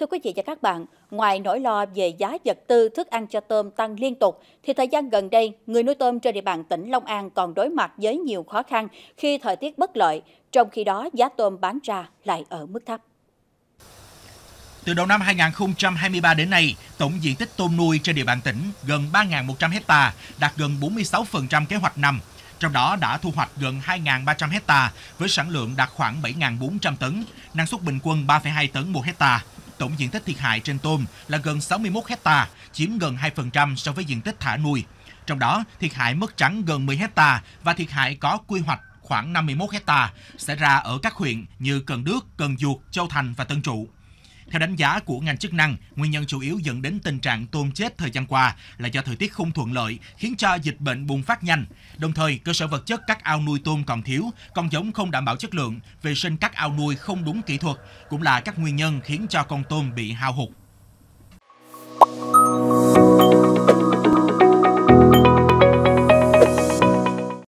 Thưa quý vị và các bạn, ngoài nỗi lo về giá vật tư thức ăn cho tôm tăng liên tục, thì thời gian gần đây, người nuôi tôm trên địa bàn tỉnh Long An còn đối mặt với nhiều khó khăn khi thời tiết bất lợi, trong khi đó giá tôm bán ra lại ở mức thấp. Từ đầu năm 2023 đến nay, tổng diện tích tôm nuôi trên địa bàn tỉnh gần 3.100 hecta, đạt gần 46% kế hoạch năm, trong đó đã thu hoạch gần 2.300 hecta với sản lượng đạt khoảng 7.400 tấn, năng suất bình quân 3,2 tấn một hecta. Tổng diện tích thiệt hại trên tôm là gần 61 hecta, chiếm gần 2% so với diện tích thả nuôi. Trong đó, thiệt hại mất trắng gần 10 hecta và thiệt hại có quy hoạch khoảng 51 hecta xảy ra ở các huyện như Cần Đức, Cần Duộc, Châu Thành và Tân Trụ. Theo đánh giá của ngành chức năng, nguyên nhân chủ yếu dẫn đến tình trạng tôm chết thời gian qua là do thời tiết không thuận lợi, khiến cho dịch bệnh bùng phát nhanh. Đồng thời, cơ sở vật chất các ao nuôi tôm còn thiếu, con giống không đảm bảo chất lượng, vệ sinh các ao nuôi không đúng kỹ thuật cũng là các nguyên nhân khiến cho con tôm bị hao hụt.